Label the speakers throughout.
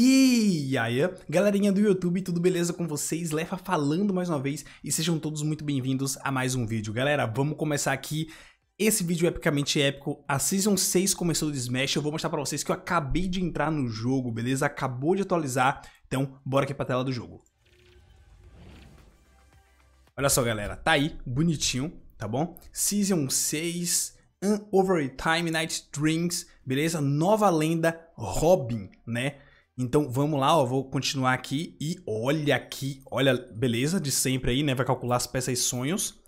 Speaker 1: E aí, galerinha do YouTube, tudo beleza com vocês? Lefa falando mais uma vez e sejam todos muito bem-vindos a mais um vídeo. Galera, vamos começar aqui esse vídeo é epicamente épico, a Season 6 começou do Smash, eu vou mostrar pra vocês que eu acabei de entrar no jogo, beleza? Acabou de atualizar, então bora aqui pra tela do jogo. Olha só galera, tá aí, bonitinho, tá bom? Season 6, An Overtime Night strings, beleza? Nova lenda, Robin, né? Então vamos lá, ó, vou continuar aqui e olha aqui, olha, beleza, de sempre aí, né? Vai calcular as peças e sonhos.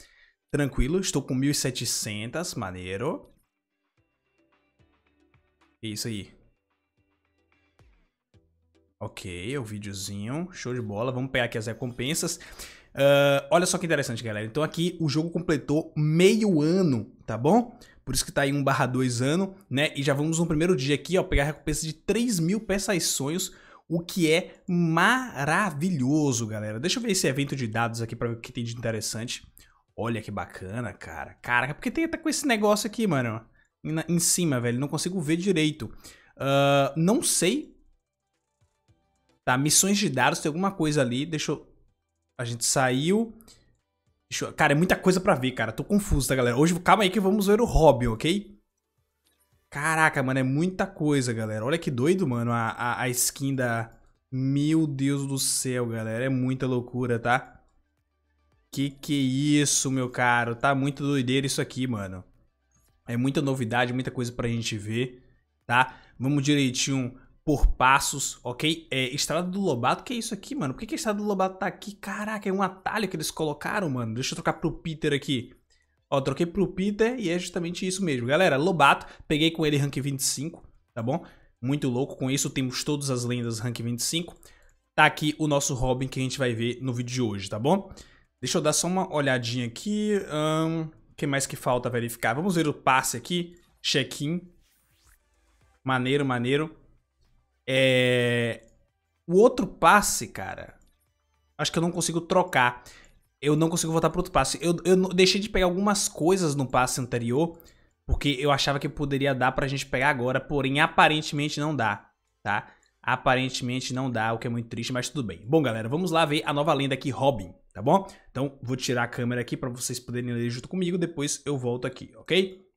Speaker 1: Tranquilo, estou com 1.700, maneiro. É isso aí. Ok, é o videozinho, show de bola. Vamos pegar aqui as recompensas. Uh, olha só que interessante, galera. Então aqui o jogo completou meio ano, tá bom? por isso que tá aí 1 barra 2 ano, né? E já vamos no primeiro dia aqui, ó, pegar a recompensa de 3 mil peças sonhos, o que é maravilhoso, galera. Deixa eu ver esse evento de dados aqui para ver o que tem de interessante. Olha que bacana, cara. Caraca, porque tem, tá com esse negócio aqui, mano, em, em cima, velho. Não consigo ver direito. Uh, não sei. Tá, missões de dados, tem alguma coisa ali. Deixa eu... A gente saiu... Eu... Cara, é muita coisa para ver, cara. Tô confuso, tá, galera? Hoje, calma aí que vamos ver o Robin, ok? Caraca, mano, é muita coisa, galera. Olha que doido, mano, a, a, a skin da... Meu Deus do céu, galera. É muita loucura, tá? Que que é isso, meu caro? Tá muito doideira isso aqui, mano. É muita novidade, muita coisa pra gente ver, tá? Vamos direitinho por passos, ok? É, Estrada do Lobato, que é isso aqui, mano? Por que, que a Estrada do Lobato tá aqui? Caraca, é um atalho que eles colocaram, mano. Deixa eu trocar pro Peter aqui. Ó, troquei pro Peter e é justamente isso mesmo. Galera, Lobato, peguei com ele rank 25, tá bom? Muito louco com isso, temos todas as lendas rank 25. Tá aqui o nosso Robin que a gente vai ver no vídeo de hoje, tá bom? Deixa eu dar só uma olhadinha aqui. O um, que mais que falta verificar? Vamos ver o passe aqui. Check-in. Maneiro, maneiro. É... O outro passe, cara, acho que eu não consigo trocar. Eu não consigo voltar pro outro passe. Eu, eu deixei de pegar algumas coisas no passe anterior, porque eu achava que poderia dar pra gente pegar agora, porém aparentemente não dá, tá? Aparentemente não dá, o que é muito triste, mas tudo bem. Bom, galera, vamos lá ver a nova lenda aqui, Robin, tá bom? Então, vou tirar a câmera aqui pra vocês poderem ler junto comigo, depois eu volto aqui, ok?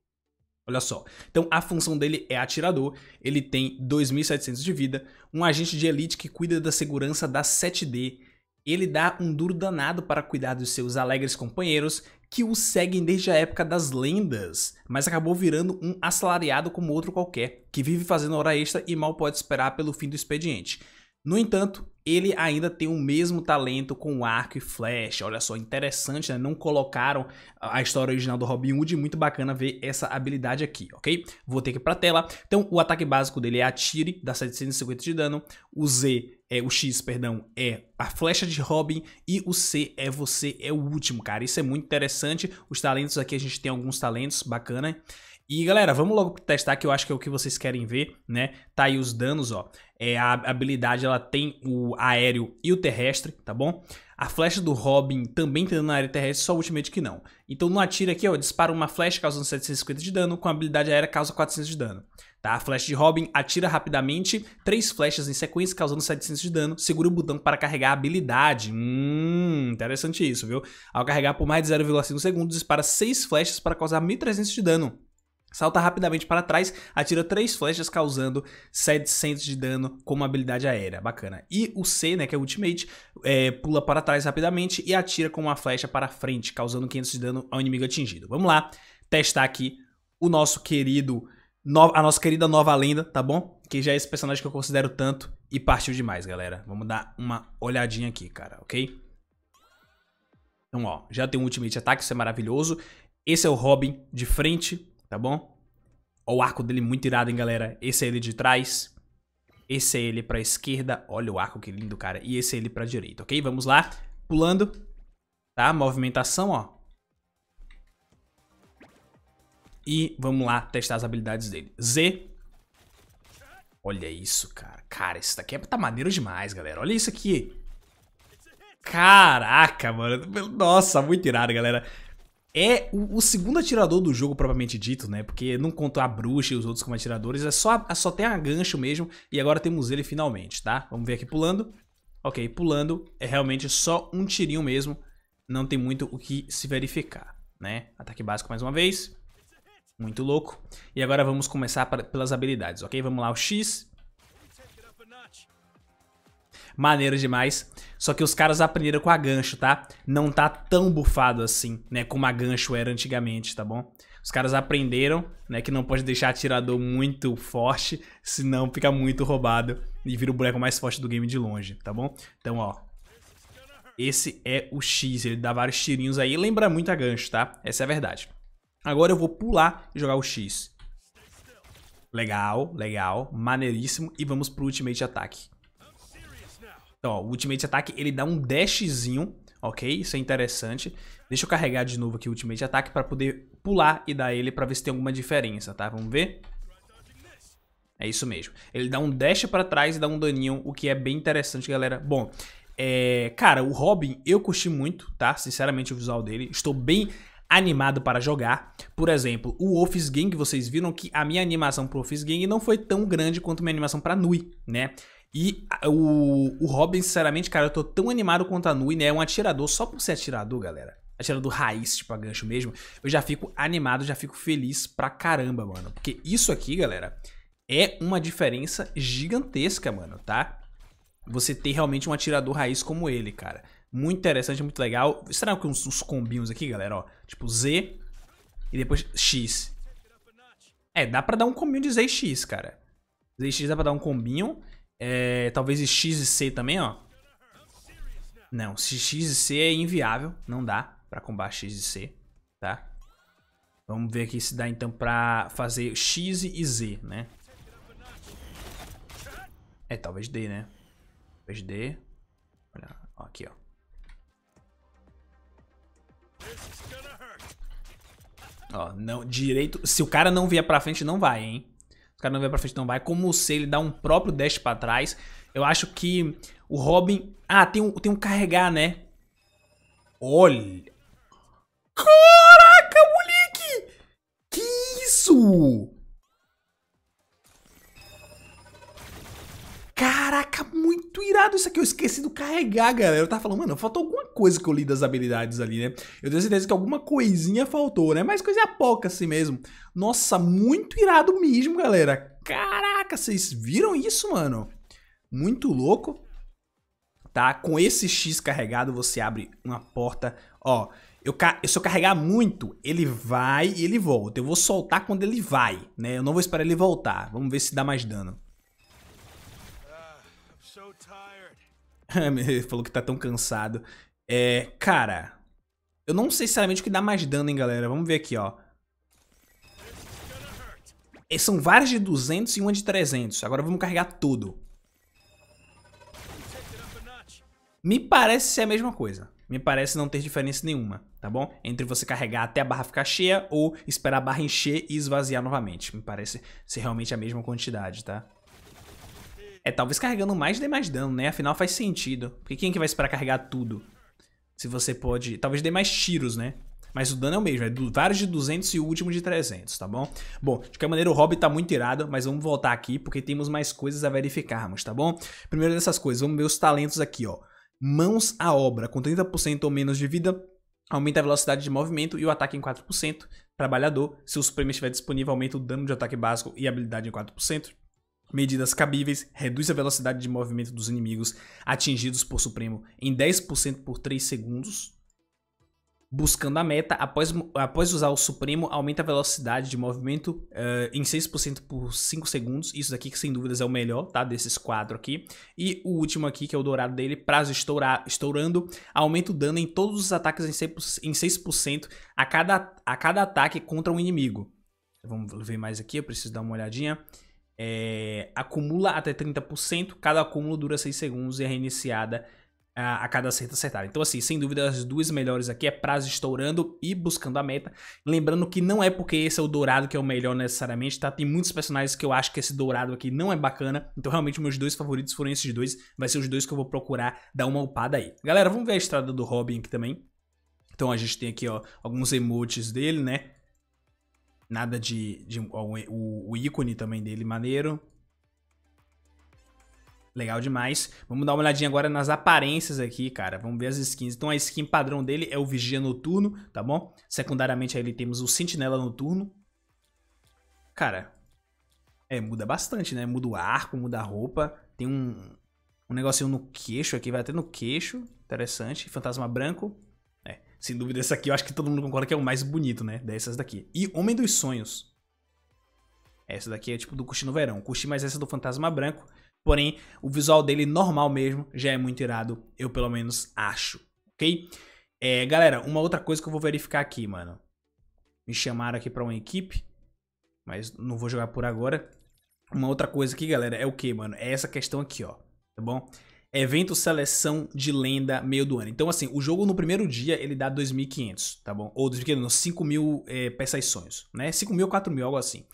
Speaker 1: Olha só. Então a função dele é atirador, ele tem 2.700 de vida, um agente de elite que cuida da segurança da 7D. Ele dá um duro danado para cuidar dos seus alegres companheiros que o seguem desde a época das lendas, mas acabou virando um assalariado como outro qualquer, que vive fazendo hora extra e mal pode esperar pelo fim do expediente. No entanto, ele ainda tem o mesmo talento com arco e flecha. Olha só, interessante, né? Não colocaram a história original do Robin Hood, muito bacana ver essa habilidade aqui, ok? Vou ter que ir pra tela. Então, o ataque básico dele é atire, dá 750 de dano. O Z é o X, perdão, é a flecha de Robin e o C é você é o último, cara. Isso é muito interessante. Os talentos aqui a gente tem alguns talentos bacana. E galera, vamos logo testar que eu acho que é o que vocês querem ver, né? Tá aí os danos, ó. É, a habilidade ela tem o aéreo e o terrestre, tá bom? A flecha do Robin também tem dano na área terrestre, só o ultimate que não. Então no atira aqui, ó, dispara uma flecha causando 750 de dano, com a habilidade aérea causa 400 de dano. Tá? Flash de Robin atira rapidamente três flechas em sequência, causando 700 de dano. Segura o botão para carregar a habilidade. Hum, interessante isso, viu? Ao carregar por mais de 0,5 segundos, dispara seis flechas para causar 1.300 de dano. Salta rapidamente para trás, atira três flechas, causando 700 de dano com uma habilidade aérea. Bacana. E o C, né, que é o Ultimate, é, pula para trás rapidamente e atira com uma flecha para frente, causando 500 de dano ao inimigo atingido. Vamos lá testar aqui o nosso querido a nossa querida nova lenda, tá bom? Que já é esse personagem que eu considero tanto e partiu demais, galera. Vamos dar uma olhadinha aqui, cara, ok? Então, ó, já tem um ultimate ataque, isso é maravilhoso. Esse é o Robin de frente, tá bom? Ó, o arco dele muito irado, hein, galera? Esse é ele de trás. Esse é ele pra esquerda. Olha o arco, que lindo, cara. E esse é ele pra direita, ok? Vamos lá. Pulando. Tá? Movimentação, ó. E vamos lá testar as habilidades dele. Z. Olha isso, cara. Cara, isso daqui é, tá maneiro demais, galera. Olha isso aqui. Caraca, mano. Nossa, muito irado, galera. É o, o segundo atirador do jogo, propriamente dito, né? Porque não conta a bruxa e os outros como atiradores. É só, é só tem a gancho mesmo. E agora temos ele finalmente, tá? Vamos ver aqui pulando. Ok, pulando. É realmente só um tirinho mesmo. Não tem muito o que se verificar, né? Ataque básico mais uma vez. Muito louco. E agora vamos começar pra, pelas habilidades, ok? Vamos lá, o X. Maneiro demais. Só que os caras aprenderam com a gancho, tá? Não tá tão bufado assim, né? Como a gancho era antigamente, tá bom? Os caras aprenderam, né? Que não pode deixar atirador muito forte, senão fica muito roubado e vira o boneco mais forte do game de longe, tá bom? Então, ó, esse é o X, ele dá vários tirinhos aí, lembra muito a gancho, tá? Essa é a verdade. Agora eu vou pular e jogar o X. Legal, legal, maneiríssimo. E vamos pro Ultimate Ataque. Então, ó, o Ultimate Ataque, ele dá um dashzinho, ok? Isso é interessante. Deixa eu carregar de novo aqui o Ultimate Ataque pra poder pular e dar ele pra ver se tem alguma diferença, tá? Vamos ver? É isso mesmo. Ele dá um dash pra trás e dá um daninho, o que é bem interessante, galera. Bom, é... cara, o Robin eu curti muito, tá? Sinceramente, o visual dele. Estou bem animado para jogar. Por exemplo, o Office Gang, vocês viram que a minha animação pro Office Gang não foi tão grande quanto minha animação para Nui, né? E o, o Robin, sinceramente, cara, eu tô tão animado quanto a Nui, né? É um atirador, só por ser atirador, galera. Atirador raiz, tipo a gancho mesmo. Eu já fico animado, já fico feliz pra caramba, mano. Porque isso aqui, galera, é uma diferença gigantesca, mano, tá? Você ter realmente um atirador raiz como ele, cara. Muito interessante, muito legal. Será que uns, uns combinhos aqui, galera? Ó, tipo Z e depois X. É, dá pra dar um combinho de Z e X, cara. Z e X dá pra dar um combinho. É, talvez X e C também, ó. Não, X e C é inviável. Não dá pra combater X e C, tá? Vamos ver aqui se dá então pra fazer X e Z, né? É, talvez D, né? Talvez D. Olha, ó, aqui, ó. Ó, não, direito. Se o cara não vier pra frente, não vai, hein? Se o cara não vier pra frente, não vai. Como se ele dá um próprio dash pra trás. Eu acho que o Robin... Ah, tem um, tem um carregar, né? Olha... Caraca, moleque! Que isso? caraca, muito irado isso aqui. Eu esqueci do carregar, galera. Eu tava falando, mano, faltou alguma coisa que eu li das habilidades ali, né? Eu tenho certeza que alguma coisinha faltou, né? Mas coisa pouca assim mesmo. Nossa, muito irado mesmo, galera. Caraca, vocês viram isso, mano? Muito louco. Tá? Com esse X carregado, você abre uma porta, ó... Eu, se eu carregar muito, ele vai e ele volta. Eu vou soltar quando ele vai, né? Eu não vou esperar ele voltar. Vamos ver se dá mais dano. Falou que tá tão cansado. É, cara. Eu não sei sinceramente o que dá mais dano, hein, galera. Vamos ver aqui, ó. E é, são várias de 200 e uma de 300. Agora vamos carregar tudo. Me parece ser a mesma coisa. Me parece não ter diferença nenhuma, tá bom? Entre você carregar até a barra ficar cheia ou esperar a barra encher e esvaziar novamente. Me parece ser realmente a mesma quantidade, tá? É, talvez carregando mais dê mais dano, né? Afinal faz sentido. Porque quem é que vai esperar carregar tudo? Se você pode... Talvez dê mais tiros, né? Mas o dano é o mesmo, é do, vários de 200 e o último de 300, tá bom? Bom, de qualquer maneira o hobby tá muito irado, mas vamos voltar aqui porque temos mais coisas a verificarmos, tá bom? Primeiro dessas coisas, vamos ver os talentos aqui, ó. Mãos à obra, com 30% ou menos de vida, aumenta a velocidade de movimento e o ataque em 4%. Trabalhador, se o supremo estiver disponível, aumenta o dano de ataque básico e habilidade em 4% medidas cabíveis, reduz a velocidade de movimento dos inimigos atingidos por Supremo em 10% por 3 segundos. Buscando a meta, após, após usar o Supremo, aumenta a velocidade de movimento uh, em 6% por 5 segundos. Isso daqui que sem dúvidas é o melhor, tá? Desses quatro aqui. E o último aqui, que é o dourado dele, prazo estourar, estourando, aumenta o dano em todos os ataques em 6%, em 6% a, cada, a cada ataque contra um inimigo. Vamos ver mais aqui, eu preciso dar uma olhadinha é, acumula até 30%, cada acúmulo dura 6 segundos e é reiniciada a, a cada acerto acertado. Então, assim, sem dúvida, as duas melhores aqui é prazo estourando e buscando a meta. Lembrando que não é porque esse é o dourado que é o melhor necessariamente, tá? Tem muitos personagens que eu acho que esse dourado aqui não é bacana. Então, realmente, meus dois favoritos foram esses dois. Vai ser os dois que eu vou procurar dar uma upada aí. Galera, vamos ver a estrada do Robin aqui também. Então a gente tem aqui ó, alguns emotes dele, né? Nada de. de ó, o, o ícone também dele, maneiro. Legal demais. Vamos dar uma olhadinha agora nas aparências aqui, cara. Vamos ver as skins. Então a skin padrão dele é o Vigia Noturno, tá bom? Secundariamente aí temos o Sentinela Noturno. Cara, é, muda bastante, né? Muda o arco, muda a roupa. Tem um, um negocinho no queixo aqui, vai até no queixo. Interessante. Fantasma branco. Sem dúvida, esse aqui eu acho que todo mundo concorda que é o mais bonito, né? Dessas daqui. E Homem dos Sonhos. Essa daqui é tipo do Cuxi no Verão. Cuxi mais essa do Fantasma Branco. Porém, o visual dele normal mesmo já é muito irado. Eu pelo menos acho. Ok? É, galera, uma outra coisa que eu vou verificar aqui, mano. Me chamaram aqui pra uma equipe. Mas não vou jogar por agora. Uma outra coisa aqui, galera, é o que, mano? É essa questão aqui, ó. Tá bom? Evento seleção de lenda meio do ano. Então, assim, o jogo no primeiro dia ele dá 2.500, tá bom? Ou 2.500, 5 5.000 é, peças sonhos, né? 5.000 4.000 algo assim.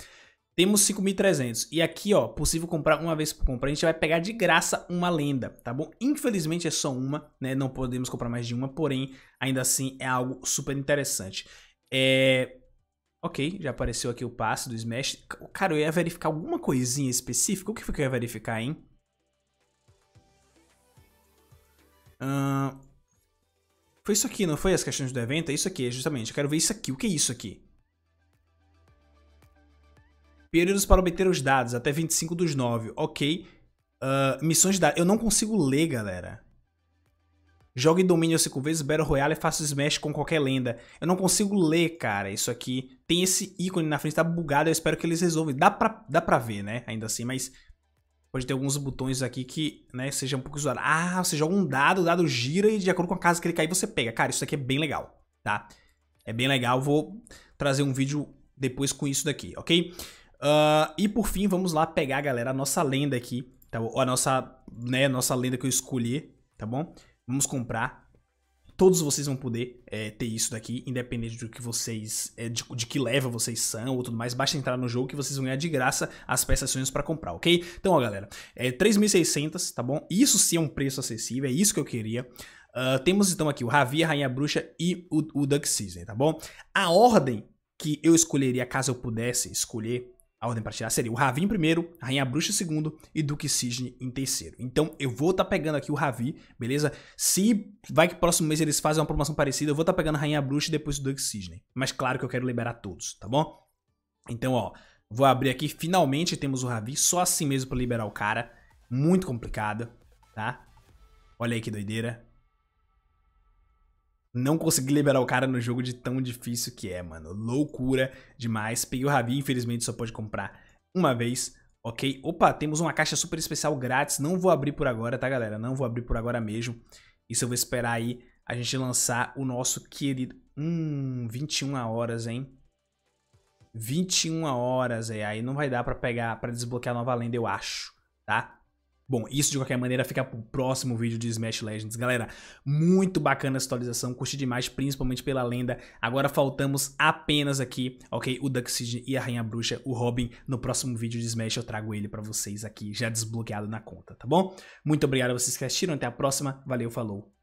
Speaker 1: Temos 5.300. E aqui, ó, possível comprar uma vez por compra. A gente vai pegar de graça uma lenda, tá bom? Infelizmente é só uma, né? Não podemos comprar mais de uma, porém, ainda assim é algo super interessante. É... Ok, já apareceu aqui o passe do Smash. Cara, eu ia verificar alguma coisinha específica. O que foi que eu ia verificar, hein? Uh, foi isso aqui, não foi as questões do evento? É isso aqui, é justamente. Eu quero ver isso aqui. O que é isso aqui? Períodos para obter os dados, até 25 dos 9. Ok. Uh, missões de dados. Eu não consigo ler, galera. Jogue domínio 5 vezes, Battle Royale e é faça Smash com qualquer lenda. Eu não consigo ler, cara, isso aqui. Tem esse ícone na frente, tá bugado, eu espero que eles resolvam. Dá pra, dá pra ver, né, ainda assim, mas Pode ter alguns botões aqui que, né, seja um pouco usuário. Ah, você joga um dado, o dado gira e de acordo com a casa que ele cair, você pega. Cara, isso aqui é bem legal, tá? É bem legal, vou trazer um vídeo depois com isso daqui, ok? Uh, e por fim, vamos lá pegar, galera, a nossa lenda aqui, tá bom? A nossa, né, a nossa lenda que eu escolhi, tá bom? Vamos comprar. Todos vocês vão poder é, ter isso daqui, independente do que vocês. É, de, de, que leva vocês são ou tudo mais. Basta entrar no jogo que vocês vão ganhar de graça as prestações para comprar, ok? Então, ó, galera, é 3.600, tá bom? Isso sim é um preço acessível, é isso que eu queria. Uh, temos então aqui o Ravi, a Rainha Bruxa e o, o Duck Season, tá bom? A ordem que eu escolheria caso eu pudesse escolher a ordem para tirar seria o Ravi em primeiro, a Rainha Bruxa em segundo e Duque Cisne em terceiro. Então eu vou estar tá pegando aqui o Ravi, beleza? Se vai que próximo mês eles fazem uma promoção parecida, eu vou estar tá pegando a Rainha Bruxa e depois o Duque Cisne. Mas claro que eu quero liberar todos, tá bom? Então, ó, vou abrir aqui. Finalmente temos o Ravi, só assim mesmo para liberar o cara. Muito complicada, tá? Olha aí que doideira. Não consegui liberar o cara no jogo de tão difícil que é, mano. Loucura demais. Peguei o Rabi, infelizmente só pode comprar uma vez, ok? Opa, temos uma caixa super especial grátis. Não vou abrir por agora, tá, galera? Não vou abrir por agora mesmo. Isso eu vou esperar aí a gente lançar o nosso querido... Hum, 21 horas, hein? 21 horas, é. Aí não vai dar pra pegar, pra desbloquear a nova lenda, eu acho, tá? Bom, isso de qualquer maneira fica pro próximo vídeo de Smash Legends. Galera, muito bacana essa atualização, curti demais, principalmente pela lenda. Agora faltamos apenas aqui, ok? O Duxid e a Rainha Bruxa, o Robin. No próximo vídeo de Smash eu trago ele para vocês aqui, já desbloqueado na conta, tá bom? Muito obrigado a vocês que assistiram, até a próxima. Valeu, falou!